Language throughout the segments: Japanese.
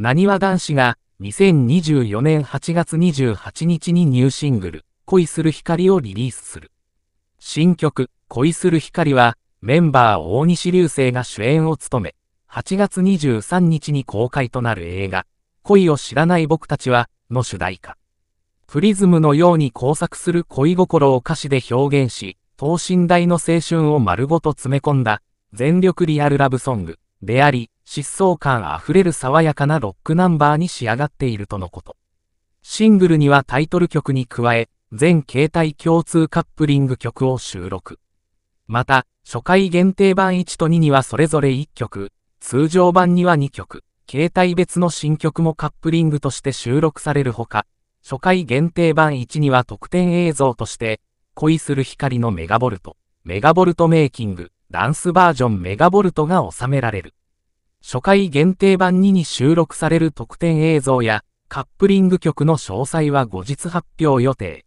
なにわ男子が、2024年8月28日にニューシングル、恋する光をリリースする。新曲、恋する光は、メンバー大西流星が主演を務め、8月23日に公開となる映画、恋を知らない僕たちは、の主題歌。プリズムのように工作する恋心を歌詞で表現し、等身大の青春を丸ごと詰め込んだ、全力リアルラブソング、であり、疾走感あふれる爽やかなロックナンバーに仕上がっているとのこと。シングルにはタイトル曲に加え、全携帯共通カップリング曲を収録。また、初回限定版1と2にはそれぞれ1曲、通常版には2曲、携帯別の新曲もカップリングとして収録されるほか、初回限定版1には特典映像として、恋する光のメガボルト、メガボルトメイキング、ダンスバージョンメガボルトが収められる。初回限定版2に収録される特典映像や、カップリング曲の詳細は後日発表予定。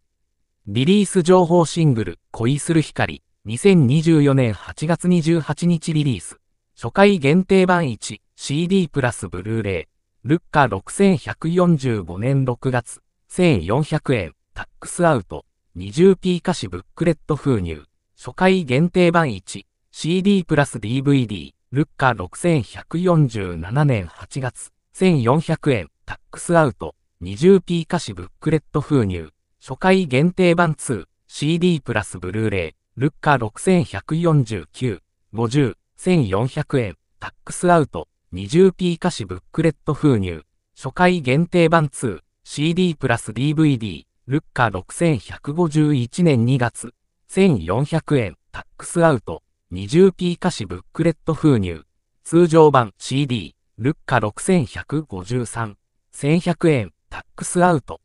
リリース情報シングル、恋する光、2024年8月28日リリース。初回限定版 1CD プラスブルーレイ。ルッカ6145年6月、1400円、タックスアウト、20p 歌詞ブックレット封入。初回限定版 1CD プラス DVD。ルッカ6147年8月、1400円、タックスアウト、20p 歌詞ブックレット封入、初回限定版 2CD プラスブルーレイ、ルッカ6149、50、1400円、タックスアウト、20p 歌詞ブックレット封入、初回限定版 2CD プラス DVD、ルッカ6151年2月、1400円、タックスアウト、20p 歌詞ブックレット封入、通常版 CD、ルッカ6153、1100円、タックスアウト。